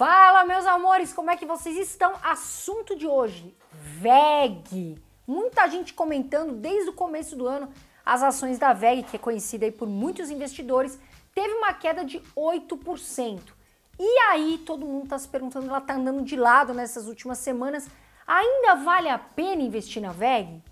Fala, meus amores, como é que vocês estão? Assunto de hoje, VEG. Muita gente comentando desde o começo do ano as ações da VEG, que é conhecida aí por muitos investidores, teve uma queda de 8%. E aí, todo mundo está se perguntando, ela está andando de lado nessas últimas semanas, ainda vale a pena investir na VEG?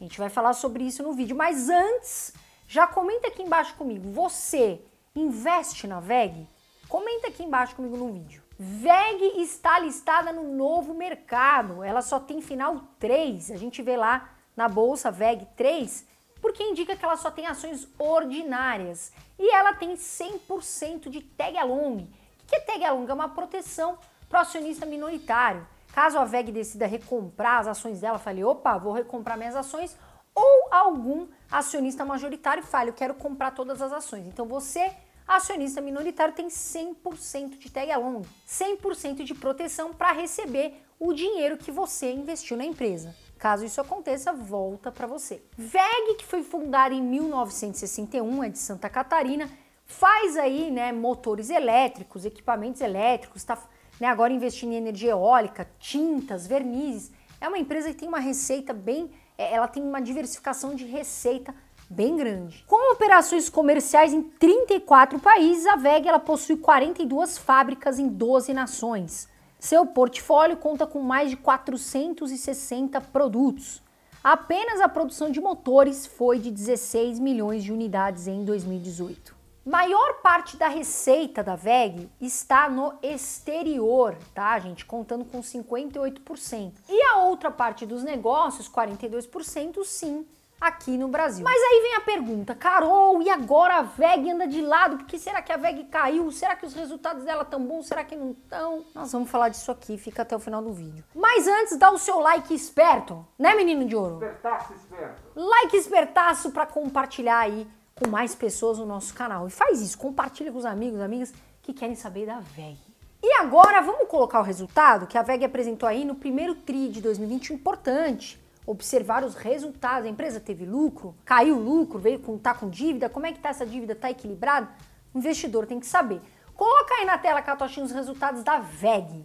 A gente vai falar sobre isso no vídeo, mas antes, já comenta aqui embaixo comigo, você investe na VEG? Comenta aqui embaixo comigo no vídeo. VEG está listada no novo mercado. Ela só tem final 3. A gente vê lá na bolsa VEG 3, porque indica que ela só tem ações ordinárias. E ela tem 100% de tag along. O que é tag along? É uma proteção para o acionista minoritário. Caso a VEG decida recomprar as ações dela, fale, opa, vou recomprar minhas ações, ou algum acionista majoritário fale, eu quero comprar todas as ações. Então você acionista minoritário tem 100% de tag along, 100% de proteção para receber o dinheiro que você investiu na empresa. Caso isso aconteça, volta para você. VEG, que foi fundada em 1961, é de Santa Catarina, faz aí, né, motores elétricos, equipamentos elétricos, está né, agora investindo em energia eólica, tintas, vernizes. É uma empresa que tem uma receita bem, é, ela tem uma diversificação de receita bem grande. Com operações comerciais em 34 países, a VEG ela possui 42 fábricas em 12 nações. Seu portfólio conta com mais de 460 produtos. Apenas a produção de motores foi de 16 milhões de unidades em 2018. Maior parte da receita da VEG está no exterior, tá, gente? Contando com 58%. E a outra parte dos negócios, 42%, sim, aqui no Brasil. Mas aí vem a pergunta, Carol, e agora a VEG anda de lado? Porque será que a VEG caiu? Será que os resultados dela estão bons? Será que não estão? Nós vamos falar disso aqui, fica até o final do vídeo. Mas antes, dá o seu like esperto, né menino de ouro? Espertaço esperto. Like espertaço para compartilhar aí com mais pessoas o nosso canal. E faz isso, compartilha com os amigos, amigas que querem saber da VEG. E agora vamos colocar o resultado que a VEG apresentou aí no primeiro TRI de 2020, importante observar os resultados. A empresa teve lucro? Caiu o lucro? Veio com, tá com dívida? Como é que tá essa dívida? Tá equilibrada? O investidor tem que saber. Coloca aí na tela, Catochinho, os resultados da VEG.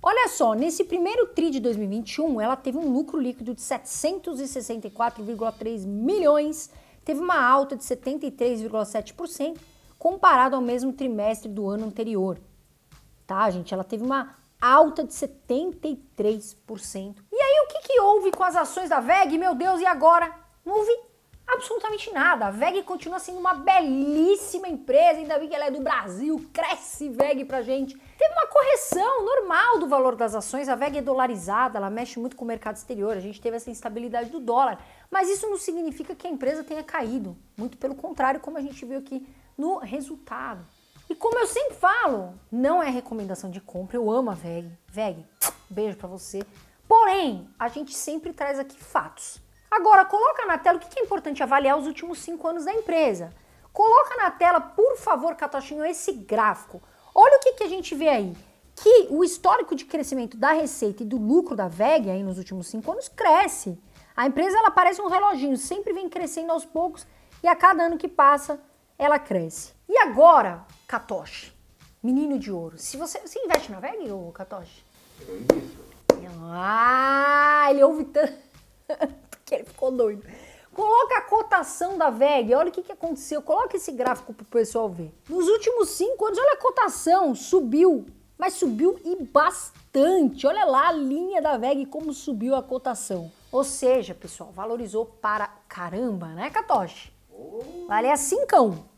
Olha só, nesse primeiro TRI de 2021, ela teve um lucro líquido de 764,3 milhões, teve uma alta de 73,7% comparado ao mesmo trimestre do ano anterior. Tá, gente? Ela teve uma alta de 73% houve com as ações da VEG? Meu Deus, e agora? Não houve absolutamente nada. A VEG continua sendo uma belíssima empresa, ainda bem que ela é do Brasil, cresce VEG pra gente. Teve uma correção normal do valor das ações, a VEG é dolarizada, ela mexe muito com o mercado exterior, a gente teve essa instabilidade do dólar, mas isso não significa que a empresa tenha caído, muito pelo contrário, como a gente viu aqui no resultado. E como eu sempre falo, não é recomendação de compra, eu amo a VEG. VEG, beijo para você, Porém, a gente sempre traz aqui fatos. Agora, coloca na tela o que é importante avaliar os últimos cinco anos da empresa. Coloca na tela, por favor, Catochinho, esse gráfico. Olha o que, que a gente vê aí. Que o histórico de crescimento da receita e do lucro da VEG aí nos últimos cinco anos cresce. A empresa ela parece um reloginho, sempre vem crescendo aos poucos e a cada ano que passa ela cresce. E agora, Katoshi, menino de ouro, se você, você investe na VEG, ou Katoshi? Eu invisto. Ah, ele ouve tanto que ele ficou doido. Coloca a cotação da VEG, olha o que, que aconteceu. Coloca esse gráfico para o pessoal ver. Nos últimos cinco anos, olha a cotação, subiu, mas subiu e bastante. Olha lá a linha da VEG como subiu a cotação. Ou seja, pessoal, valorizou para caramba, né, Katoshi? Valia 5.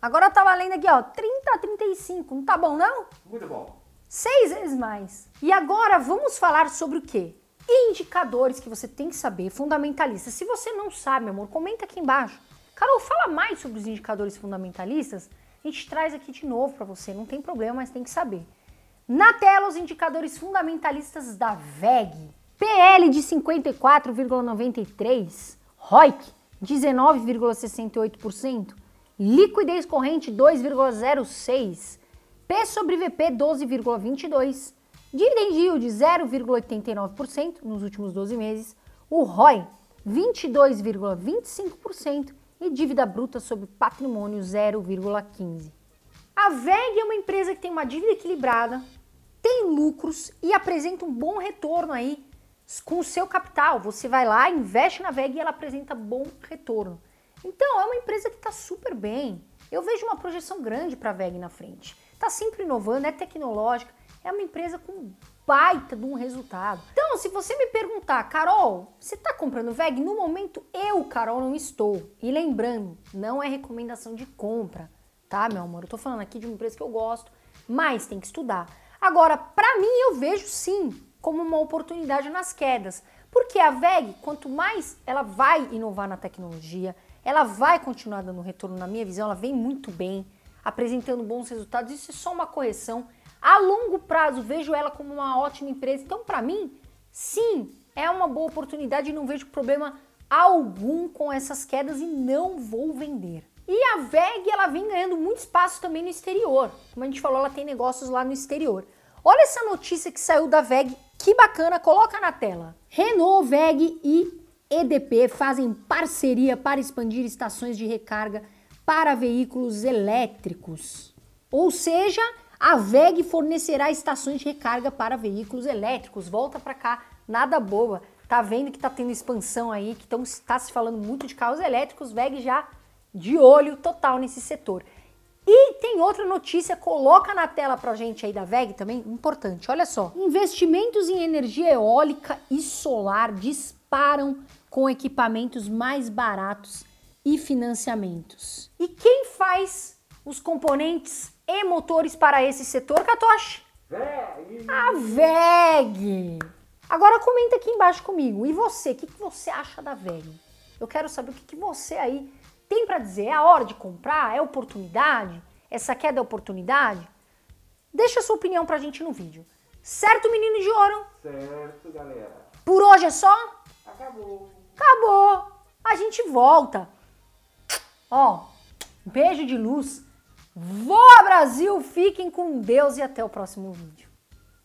Agora tá valendo aqui, ó, 30 a 35. Não tá bom, não? Muito bom. Seis vezes mais. E agora vamos falar sobre o quê? indicadores que você tem que saber, fundamentalistas. Se você não sabe, meu amor, comenta aqui embaixo. Carol, fala mais sobre os indicadores fundamentalistas. A gente traz aqui de novo para você, não tem problema, mas tem que saber. Na tela, os indicadores fundamentalistas da VEG. PL de 54,93%, ROIC 19,68%, liquidez corrente 2,06%, P sobre VP 12,22%, Dividend yield 0,89% nos últimos 12 meses, o ROI 22,25% e dívida bruta sobre patrimônio 0,15%. A VEG é uma empresa que tem uma dívida equilibrada, tem lucros e apresenta um bom retorno aí com o seu capital. Você vai lá, investe na VEG e ela apresenta bom retorno. Então é uma empresa que está super bem. Eu vejo uma projeção grande para a VEG na frente está sempre inovando, é tecnológica, é uma empresa com baita de um resultado. Então, se você me perguntar, Carol, você está comprando VEG? No momento eu, Carol, não estou. E lembrando, não é recomendação de compra, tá, meu amor? Eu tô falando aqui de uma empresa que eu gosto, mas tem que estudar. Agora, para mim, eu vejo sim como uma oportunidade nas quedas, porque a VEG, quanto mais ela vai inovar na tecnologia, ela vai continuar dando retorno, na minha visão, ela vem muito bem apresentando bons resultados. Isso é só uma correção. A longo prazo, vejo ela como uma ótima empresa. Então, para mim, sim, é uma boa oportunidade e não vejo problema algum com essas quedas e não vou vender. E a VEG, ela vem ganhando muito espaço também no exterior. Como a gente falou, ela tem negócios lá no exterior. Olha essa notícia que saiu da VEG, que bacana, coloca na tela. Renault, VEG e EDP fazem parceria para expandir estações de recarga para veículos elétricos. Ou seja, a VEG fornecerá estações de recarga para veículos elétricos. Volta para cá, nada boa. Tá vendo que tá tendo expansão aí, que está se falando muito de carros elétricos, VEG já de olho total nesse setor. E tem outra notícia, coloca na tela pra gente aí da VEG também, importante, olha só. Investimentos em energia eólica e solar disparam com equipamentos mais baratos e financiamentos. E quem faz os componentes e motores para esse setor, Katoshi? VEG. A VEG! Agora comenta aqui embaixo comigo. E você, o que, que, você acha da VEG? Eu quero saber o que, que você aí tem para dizer. É a hora de comprar? É oportunidade? Essa queda é oportunidade? Deixa sua opinião pra gente no vídeo. Certo, menino de ouro? Certo, galera. Por hoje é só? Acabou. Acabou. A gente volta. Ó, beijo de luz. Voa Brasil, fiquem com Deus e até o próximo vídeo.